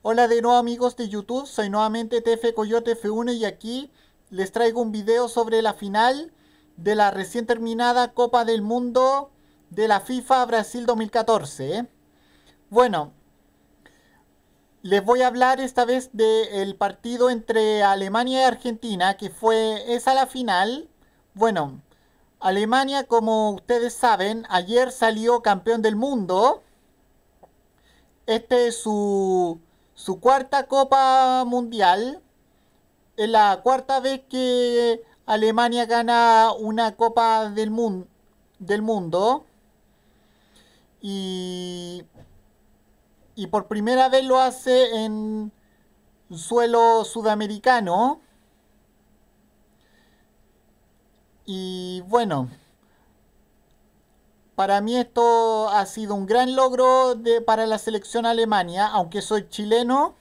Hola de nuevo amigos de YouTube, soy nuevamente TF Coyote F1 y aquí les traigo un video sobre la final de la recién terminada Copa del Mundo de la FIFA Brasil 2014. ¿eh? Bueno, les voy a hablar esta vez del partido entre Alemania y Argentina, que fue esa la final. Bueno, Alemania, como ustedes saben, ayer salió campeón del mundo. Este es su su cuarta Copa Mundial. Es la cuarta vez que Alemania gana una Copa del, del Mundo. Y, y por primera vez lo hace en suelo sudamericano. Y bueno. Para mí esto ha sido un gran logro para la selección Alemania, aunque soy chileno,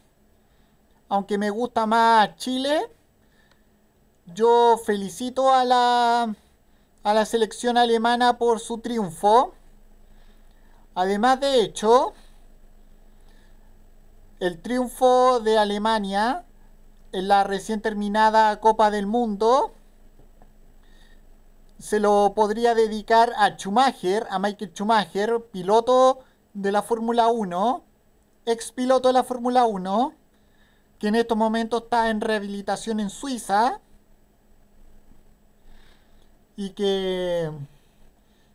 aunque me gusta más Chile. Yo felicito a la, a la selección alemana por su triunfo. Además de hecho, el triunfo de Alemania en la recién terminada Copa del Mundo se lo podría dedicar a Schumacher, a Michael Schumacher, piloto de la Fórmula 1, ex piloto de la Fórmula 1, que en estos momentos está en rehabilitación en Suiza y que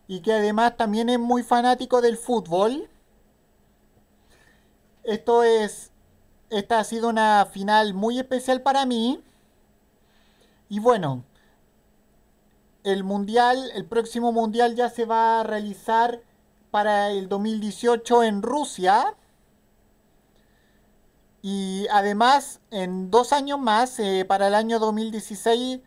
y que además también es muy fanático del fútbol. Esto es esta ha sido una final muy especial para mí. Y bueno, el mundial, el próximo mundial ya se va a realizar para el 2018 en Rusia. Y además, en dos años más, eh, para el año 2016,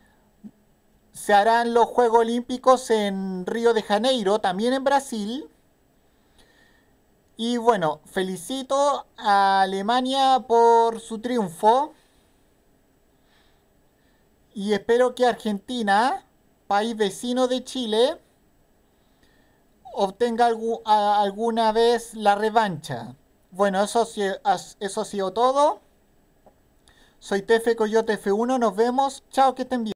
se harán los Juegos Olímpicos en Río de Janeiro, también en Brasil. Y bueno, felicito a Alemania por su triunfo. Y espero que Argentina país vecino de Chile, obtenga alguna vez la revancha. Bueno, eso eso ha sido todo. Soy Tefe Coyote F1, nos vemos. Chao, que estén bien.